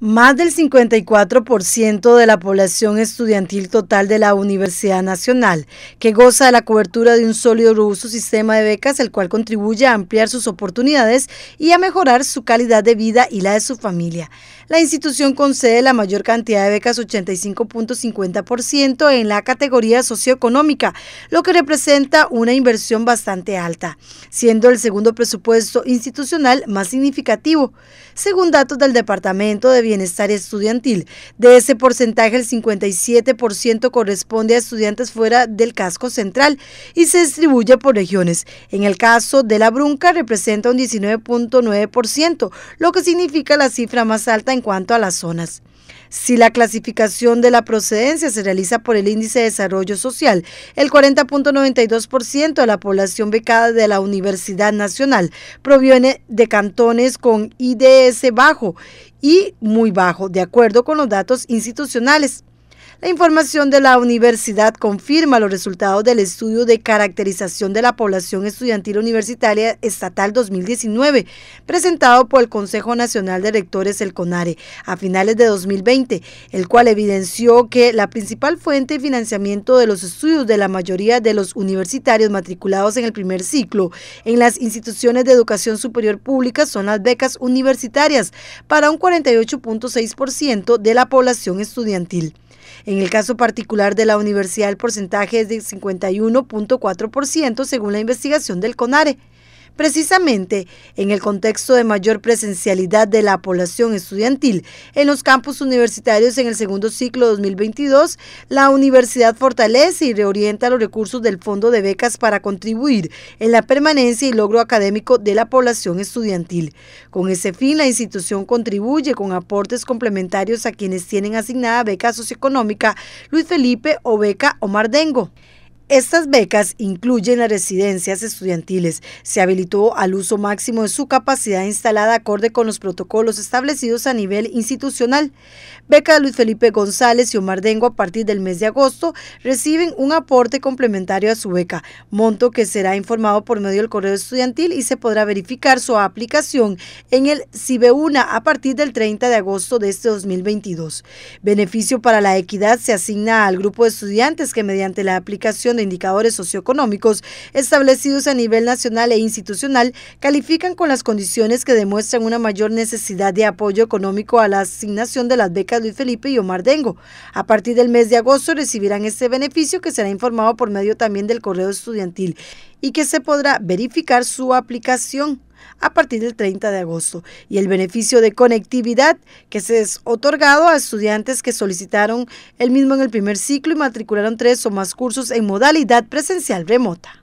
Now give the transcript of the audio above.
Más del 54% de la población estudiantil total de la Universidad Nacional, que goza de la cobertura de un sólido y robusto sistema de becas, el cual contribuye a ampliar sus oportunidades y a mejorar su calidad de vida y la de su familia. La institución concede la mayor cantidad de becas, 85.50%, en la categoría socioeconómica, lo que representa una inversión bastante alta, siendo el segundo presupuesto institucional más significativo. Según datos del Departamento de Bienestar Estudiantil, de ese porcentaje el 57% corresponde a estudiantes fuera del casco central y se distribuye por regiones. En el caso de la Brunca representa un 19.9%, lo que significa la cifra más alta en en cuanto a las zonas. Si la clasificación de la procedencia se realiza por el índice de desarrollo social, el 40.92% de la población becada de la Universidad Nacional proviene de cantones con IDS bajo y muy bajo, de acuerdo con los datos institucionales. La información de la universidad confirma los resultados del estudio de caracterización de la población estudiantil universitaria estatal 2019, presentado por el Consejo Nacional de Rectores, el CONARE, a finales de 2020, el cual evidenció que la principal fuente de financiamiento de los estudios de la mayoría de los universitarios matriculados en el primer ciclo en las instituciones de educación superior pública son las becas universitarias, para un 48.6% de la población estudiantil. En el caso particular de la universidad, el porcentaje es de 51.4% según la investigación del CONARE precisamente en el contexto de mayor presencialidad de la población estudiantil en los campus universitarios en el segundo ciclo 2022, la universidad fortalece y reorienta los recursos del Fondo de Becas para contribuir en la permanencia y logro académico de la población estudiantil. Con ese fin, la institución contribuye con aportes complementarios a quienes tienen asignada beca socioeconómica Luis Felipe o beca Omar Dengo. Estas becas incluyen las residencias estudiantiles. Se habilitó al uso máximo de su capacidad instalada acorde con los protocolos establecidos a nivel institucional. Beca Luis Felipe González y Omar Dengo a partir del mes de agosto reciben un aporte complementario a su beca, monto que será informado por medio del correo estudiantil y se podrá verificar su aplicación en el CIBEUNA a partir del 30 de agosto de este 2022. Beneficio para la equidad se asigna al grupo de estudiantes que mediante la aplicación de indicadores socioeconómicos establecidos a nivel nacional e institucional califican con las condiciones que demuestran una mayor necesidad de apoyo económico a la asignación de las becas Luis Felipe y Omar Dengo. A partir del mes de agosto recibirán este beneficio que será informado por medio también del correo estudiantil y que se podrá verificar su aplicación a partir del 30 de agosto y el beneficio de conectividad que se es otorgado a estudiantes que solicitaron el mismo en el primer ciclo y matricularon tres o más cursos en modalidad presencial remota.